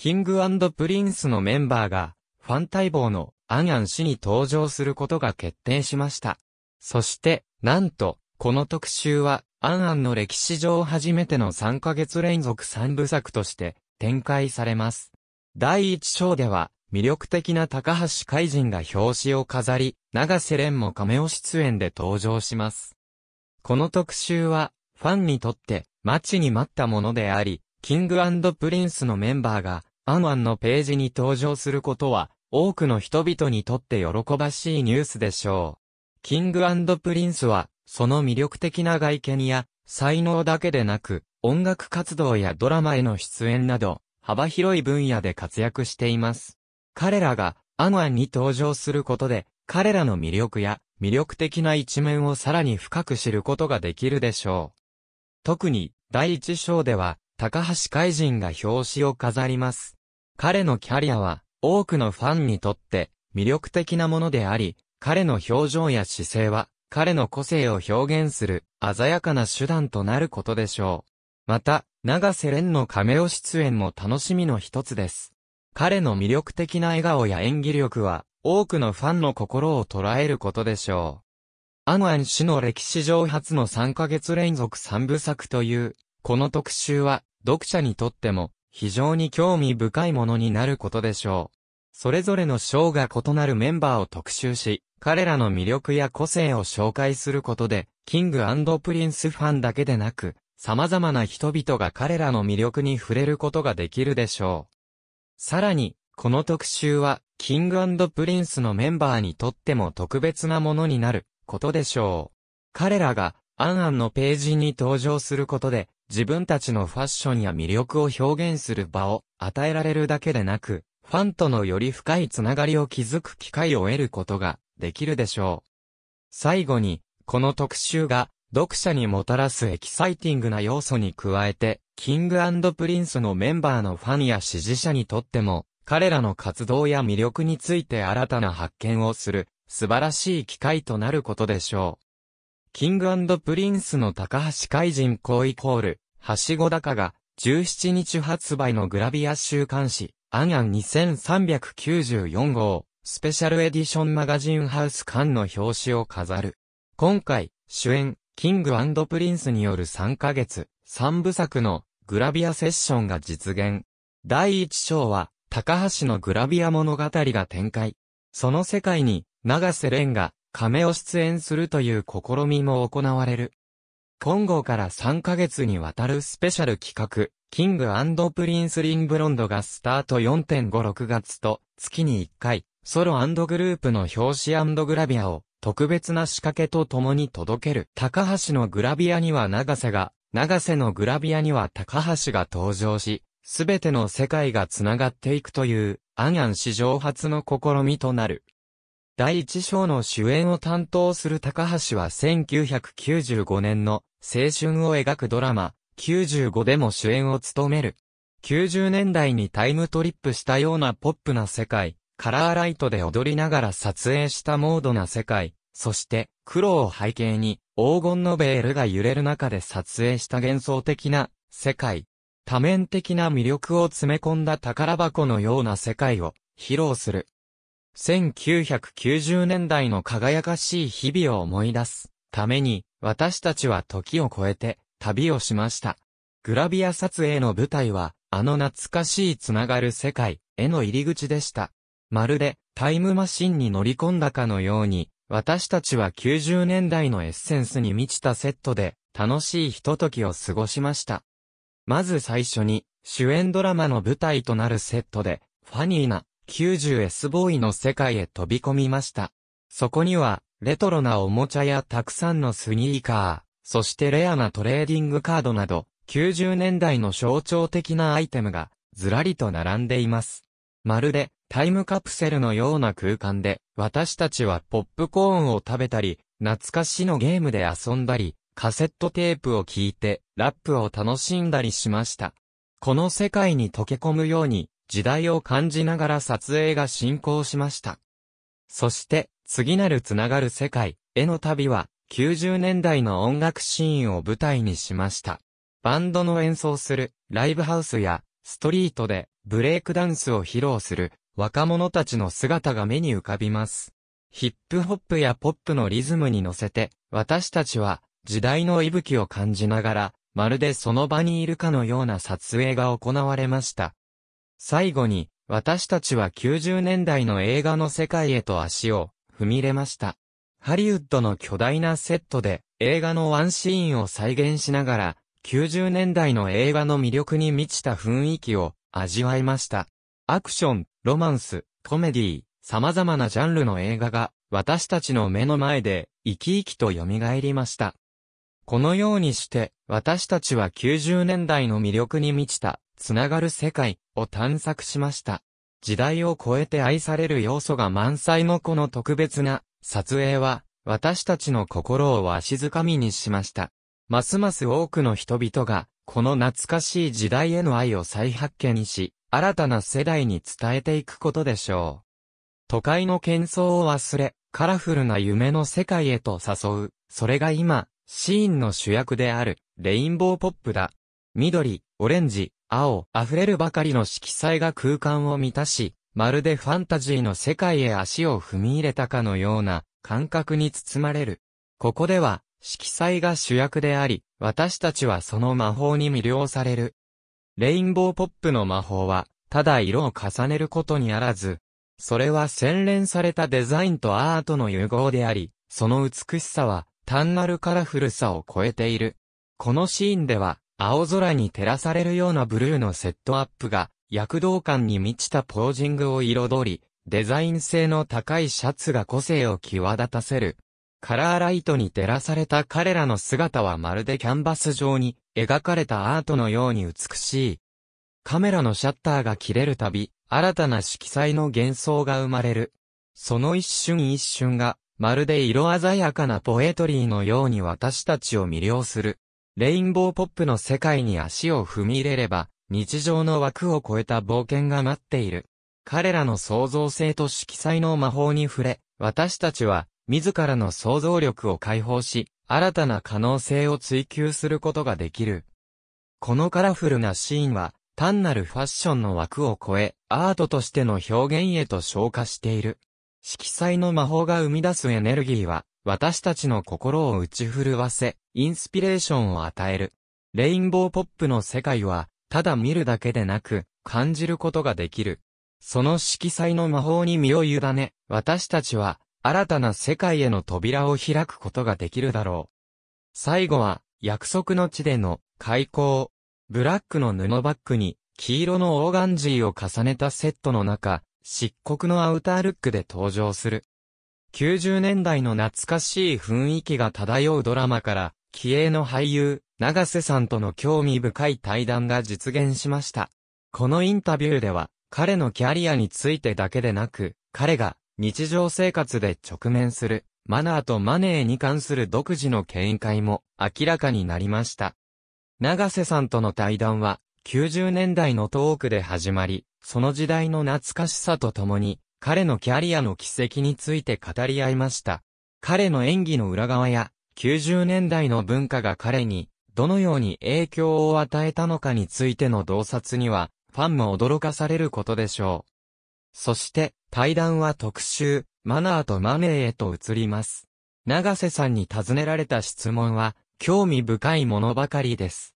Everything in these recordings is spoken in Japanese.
キングプリンスのメンバーが、ファン待望のアンアン氏に登場することが決定しました。そして、なんと、この特集は、アンアンの歴史上初めての3ヶ月連続3部作として展開されます。第1章では、魅力的な高橋海人が表紙を飾り、長瀬廉も亀尾出演で登場します。この特集は、ファンにとって、待ちに待ったものであり、キングプリンスのメンバーが、アンアンのページに登場することは、多くの人々にとって喜ばしいニュースでしょう。キングプリンスは、その魅力的な外見や、才能だけでなく、音楽活動やドラマへの出演など、幅広い分野で活躍しています。彼らが、アンアンに登場することで、彼らの魅力や、魅力的な一面をさらに深く知ることができるでしょう。特に、第一章では、高橋海人が表紙を飾ります。彼のキャリアは多くのファンにとって魅力的なものであり、彼の表情や姿勢は彼の個性を表現する鮮やかな手段となることでしょう。また、長瀬廉のカメオ出演も楽しみの一つです。彼の魅力的な笑顔や演技力は多くのファンの心を捉えることでしょう。アンアン氏の歴史上初の3ヶ月連続3部作という、この特集は読者にとっても非常に興味深いものになることでしょう。それぞれの章が異なるメンバーを特集し、彼らの魅力や個性を紹介することで、キングプリンスファンだけでなく、様々な人々が彼らの魅力に触れることができるでしょう。さらに、この特集は、キングプリンスのメンバーにとっても特別なものになることでしょう。彼らが、アンアンのページに登場することで、自分たちのファッションや魅力を表現する場を与えられるだけでなく、ファンとのより深いつながりを築く機会を得ることができるでしょう。最後に、この特集が読者にもたらすエキサイティングな要素に加えて、キングプリンスのメンバーのファンや支持者にとっても、彼らの活動や魅力について新たな発見をする、素晴らしい機会となることでしょう。キングプリンスの高橋海人公イコール、はしご高が、17日発売のグラビア週刊誌、アンアン2394号、スペシャルエディションマガジンハウス館の表紙を飾る。今回、主演、キングプリンスによる3ヶ月、3部作のグラビアセッションが実現。第1章は、高橋のグラビア物語が展開。その世界に、長瀬廉が、亀を出演するという試みも行われる。今後から3ヶ月にわたるスペシャル企画、キングプリンスリンブロンドがスタート4.56月と、月に1回、ソログループの表紙グラビアを、特別な仕掛けと共に届ける。高橋のグラビアには長瀬が、長瀬のグラビアには高橋が登場し、すべての世界がつながっていくという、アンアン史上初の試みとなる。第一章の主演を担当する高橋は1995年の青春を描くドラマ、95でも主演を務める。90年代にタイムトリップしたようなポップな世界、カラーライトで踊りながら撮影したモードな世界、そして黒を背景に黄金のベールが揺れる中で撮影した幻想的な世界。多面的な魅力を詰め込んだ宝箱のような世界を披露する。1990年代の輝かしい日々を思い出すために、私たちは時を超えて旅をしました。グラビア撮影の舞台は、あの懐かしいつながる世界への入り口でした。まるでタイムマシンに乗り込んだかのように、私たちは90年代のエッセンスに満ちたセットで楽しいひとときを過ごしました。まず最初に主演ドラマの舞台となるセットでファニーな 90S ボーイの世界へ飛び込みました。そこには、レトロなおもちゃやたくさんのスニーカー、そしてレアなトレーディングカードなど、90年代の象徴的なアイテムが、ずらりと並んでいます。まるで、タイムカプセルのような空間で、私たちはポップコーンを食べたり、懐かしのゲームで遊んだり、カセットテープを聴いて、ラップを楽しんだりしました。この世界に溶け込むように、時代を感じながら撮影が進行しました。そして、次なるつながる世界への旅は、90年代の音楽シーンを舞台にしました。バンドの演奏するライブハウスやストリートでブレイクダンスを披露する若者たちの姿が目に浮かびます。ヒップホップやポップのリズムに乗せて、私たちは時代の息吹を感じながら、まるでその場にいるかのような撮影が行われました。最後に、私たちは90年代の映画の世界へと足を踏み入れました。ハリウッドの巨大なセットで映画のワンシーンを再現しながら、90年代の映画の魅力に満ちた雰囲気を味わいました。アクション、ロマンス、コメディ、様々なジャンルの映画が私たちの目の前で生き生きと蘇りました。このようにして、私たちは90年代の魅力に満ちた、つながる世界を探索しました。時代を超えて愛される要素が満載のこの特別な撮影は、私たちの心をわしづかみにしました。ますます多くの人々が、この懐かしい時代への愛を再発見し、新たな世代に伝えていくことでしょう。都会の喧騒を忘れ、カラフルな夢の世界へと誘う、それが今、シーンの主役である、レインボーポップだ。緑、オレンジ、青、溢れるばかりの色彩が空間を満たし、まるでファンタジーの世界へ足を踏み入れたかのような感覚に包まれる。ここでは、色彩が主役であり、私たちはその魔法に魅了される。レインボーポップの魔法は、ただ色を重ねることにあらず、それは洗練されたデザインとアートの融合であり、その美しさは単なるカラフルさを超えている。このシーンでは、青空に照らされるようなブルーのセットアップが、躍動感に満ちたポージングを彩り、デザイン性の高いシャツが個性を際立たせる。カラーライトに照らされた彼らの姿はまるでキャンバス上に描かれたアートのように美しい。カメラのシャッターが切れるたび、新たな色彩の幻想が生まれる。その一瞬一瞬がまるで色鮮やかなポエトリーのように私たちを魅了する。レインボーポップの世界に足を踏み入れれば、日常の枠を超えた冒険が待っている。彼らの創造性と色彩の魔法に触れ、私たちは、自らの想像力を解放し、新たな可能性を追求することができる。このカラフルなシーンは、単なるファッションの枠を超え、アートとしての表現へと昇華している。色彩の魔法が生み出すエネルギーは、私たちの心を打ち震わせ、インスピレーションを与える。レインボーポップの世界は、ただ見るだけでなく、感じることができる。その色彩の魔法に身を委ね、私たちは、新たな世界への扉を開くことができるだろう。最後は、約束の地での、開口。ブラックの布バッグに、黄色のオーガンジーを重ねたセットの中、漆黒のアウタールックで登場する。90年代の懐かしい雰囲気が漂うドラマから、気鋭の俳優、長瀬さんとの興味深い対談が実現しました。このインタビューでは、彼のキャリアについてだけでなく、彼が日常生活で直面するマナーとマネーに関する独自の見解も明らかになりました。長瀬さんとの対談は90年代のトークで始まり、その時代の懐かしさとともに、彼のキャリアの軌跡について語り合いました。彼の演技の裏側や、90年代の文化が彼に、どのように影響を与えたのかについての洞察には、ファンも驚かされることでしょう。そして、対談は特集、マナーとマネーへと移ります。長瀬さんに尋ねられた質問は、興味深いものばかりです。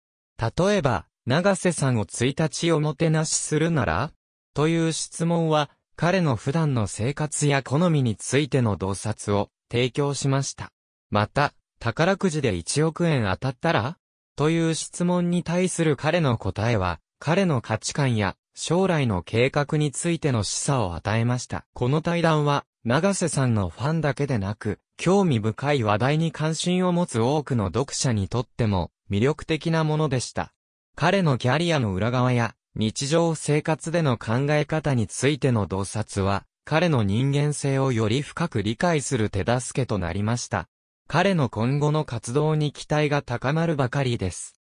例えば、長瀬さんを1日おもてなしするならという質問は、彼の普段の生活や好みについての洞察を提供しました。また、宝くじで1億円当たったらという質問に対する彼の答えは、彼の価値観や将来の計画についての示唆を与えました。この対談は、長瀬さんのファンだけでなく、興味深い話題に関心を持つ多くの読者にとっても魅力的なものでした。彼のキャリアの裏側や日常生活での考え方についての洞察は、彼の人間性をより深く理解する手助けとなりました。彼の今後の活動に期待が高まるばかりです。